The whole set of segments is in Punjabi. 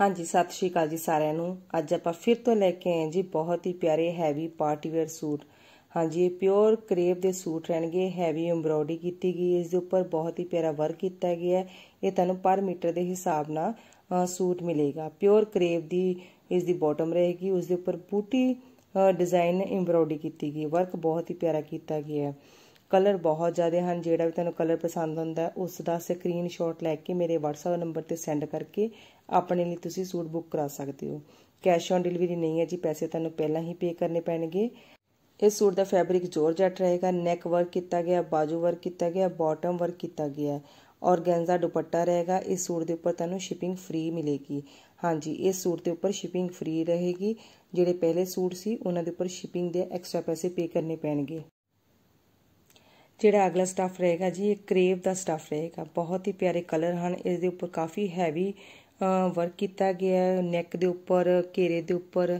ਹਾਂਜੀ ਸਤਿ ਸ਼੍ਰੀ ਅਕਾਲ ਜੀ ਸਾਰਿਆਂ ਨੂੰ ਅੱਜ ਆਪਾਂ ਫਿਰ ਤੋਂ ਲੈ ਕੇ ਆਏ ਜੀ ਬਹੁਤ ਹੀ ਪਿਆਰੇ ਹੈਵੀ ਪਾਰਟੀ ਵੇਅਰ ਸੂਟ ਹਾਂਜੀ ਇਹ ਪਿਓਰ ਕਰੇਪ ਦੇ ਸੂਟ ਰਹਿਣਗੇ ਹੈਵੀ ਐਮਬ੍ਰੋਇਡਰੀ ਕੀਤੀ ਗਈ ਹੈ ਇਸ ਦੇ ਉੱਪਰ ਬਹੁਤ ਹੀ ਪਿਆਰਾ ਵਰਕ ਕੀਤਾ ਗਿਆ ਹੈ ਇਹ ਤੁਹਾਨੂੰ ਪਰ ਮੀਟਰ ਦੇ ਹਿਸਾਬ ਨਾਲ ਸੂਟ ਮਿਲੇਗਾ ਪਿਓਰ ਕਰੇਪ ਦੀ ਇਸ ਦੀ ਬਾਟਮ ਰਹੇਗੀ ਉਸ ਦੇ ਉੱਪਰ ਬੂਟੀ ਡਿਜ਼ਾਈਨ ਐਮਬ੍ਰੋਇਡਰੀ ਕੀਤੀ ਗਈ ਵਰਕ ਬਹੁਤ ਹੀ ਪਿਆਰਾ ਕੀਤਾ ਗਿਆ ਹੈ ਕਲਰ ਬਹੁਤ ਜ਼ਿਆਦੇ ਹਨ ਜਿਹੜਾ ਵੀ ਤੁਹਾਨੂੰ ਕਲਰ ਪਸੰਦ ਆਉਂਦਾ ਉਸ ਦਾ ਸਕਰੀਨਸ਼ਾਟ ਲੈ ਕੇ ਮੇਰੇ WhatsApp ਨੰਬਰ ਤੇ ਸੈਂਡ ਕਰਕੇ ਆਪਣੇ ਲਈ ਤੁਸੀਂ ਸੂਟ ਬੁੱਕ ਕਰਾ ਸਕਦੇ ਹੋ ਕੈਸ਼ ਔਨ ਡਿਲੀਵਰੀ ਨਹੀਂ ਹੈ ਜੀ ਪੈਸੇ ਤੁਹਾਨੂੰ ਪਹਿਲਾਂ ਹੀ ਪੇ ਕਰਨੇ ਪੈਣਗੇ ਇਸ ਸੂਟ ਦਾ ਫੈਬਰਿਕ ਜੋਰਜਟ ਰਹੇਗਾ ਨੈਕ ਵਰਕ ਕੀਤਾ ਗਿਆ ਬਾਜੂ ਵਰਕ ਕੀਤਾ ਗਿਆ ਬਾਟਮ ਵਰਕ ਕੀਤਾ ਗਿਆ ਔਰਗੈਂਜ਼ਾ ਦੁਪੱਟਾ ਰਹੇਗਾ ਇਸ ਸੂਟ ਦੇ ਉੱਪਰ ਤੁਹਾਨੂੰ ਸ਼ਿਪਿੰਗ ਫ੍ਰੀ ਮਿਲੇਗੀ ਹਾਂਜੀ ਇਸ ਸੂਟ ਦੇ ਉੱਪਰ ਸ਼ਿਪਿੰਗ ਫ੍ਰੀ ਰਹੇਗੀ ਜਿਹੜੇ ਪਹਿਲੇ ਸੂਟ ਸੀ ਉਹਨਾਂ ਦੇ ਉੱਪਰ ਸ਼ਿਪਿੰਗ ਦੇ ਐਕਸਟਰਾ ਪੈਸੇ ਪੇ ਕਰਨੇ ਪੈਣਗੇ ਜਿਹੜਾ ਅਗਲਾ ਸਟਫ ਰਹੇਗਾ ਜੀ ਇਹ ਕਰੇਵ ਦਾ ਸਟਫ ਰਹੇਗਾ ਬਹੁਤ ਹੀ ਪਿਆਰੇ ਕਲਰ ਹਨ ਇਸ ਦੇ ਉੱਪਰ ਕਾਫੀ ਹੈਵੀ ਵਰਕ ਕੀਤਾ ਗਿਆ ਹੈ ਨੈਕ ਦੇ ਉੱਪਰ ਘੇਰੇ ਦੇ ਉੱਪਰ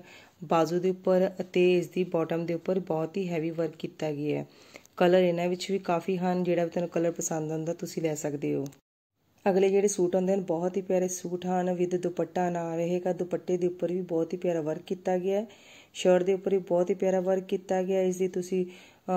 ਬਾਜ਼ੂ ਦੇ ਉੱਪਰ ਅਤੇ ਇਸ ਦੀ ਬਾਟਮ ਦੇ ਉੱਪਰ ਬਹੁਤ ਹੀ ਹੈਵੀ ਵਰਕ ਕੀਤਾ ਗਿਆ ਹੈ ਕਲਰ ਇਹਨਾਂ ਵਿੱਚ ਵੀ ਕਾਫੀ ਹਨ ਜਿਹੜਾ ਵੀ ਤੁਹਾਨੂੰ ਕਲਰ ਪਸੰਦ ਆਉਂਦਾ ਤੁਸੀਂ ਲੈ ਸਕਦੇ ਹੋ ਅਗਲੇ ਜਿਹੜੇ ਸੂਟ ਹੁੰਦੇ ਹਨ ਬਹੁਤ ਹੀ ਪਿਆਰੇ ਸੂਟ ਹਨ ਵਿਦ ਦੁਪੱਟਾ ਨਾਲ ਰਹੇਗਾ ਦੁਪੱਟੇ ਦੇ ਉੱਪਰ ਵੀ ਬਹੁਤ ਹੀ ਪਿਆਰਾ ਵਰਕ ਕੀਤਾ ਗਿਆ ਹੈ ਸ਼ਰਟ ਦੇ ਉੱਪਰ ਵੀ ਬਹੁਤ ਹੀ ਪਿਆਰਾ ਵਰਕ ਕੀਤਾ ਗਿਆ ਇਸ ਦੀ ਤੁਸੀਂ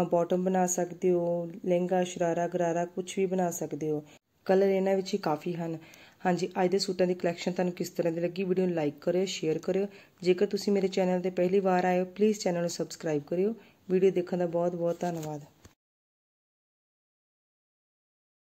ਬਾਟਮ ਬਣਾ ਸਕਦੇ ਹੋ ਲਹਿੰਗਾ ਸ਼ਰਾਰਾ ਗਰਾਰਾ ਕੁਝ ਵੀ ਬਣਾ ਸਕਦੇ ਹੋ ਕਲਰ ਇਹਨਾਂ ਵਿੱਚ ਹੀ ਕਾਫੀ ਹਨ ਹਾਂਜੀ ਅੱਜ ਦੇ ਸੂਟਾਂ ਦੀ ਕਲੈਕਸ਼ਨ ਤੁਹਾਨੂੰ ਕਿਸ ਤਰ੍ਹਾਂ ਦੀ ਲੱਗੀ ਵੀਡੀਓ ਨੂੰ ਲਾਈਕ ਕਰਿਓ ਸ਼ੇਅਰ ਕਰਿਓ ਜੇਕਰ ਤੁਸੀਂ ਮੇਰੇ ਚੈਨਲ ਤੇ ਪਹਿਲੀ ਵਾਰ ਆਏ ਹੋ ਪਲੀਜ਼ ਚੈਨਲ ਨੂੰ ਸਬਸਕ੍ਰਾਈਬ ਕਰਿਓ ਵੀਡੀਓ ਦੇਖਣ ਦਾ ਬਹੁਤ ਬਹੁਤ ਧੰਨਵਾਦ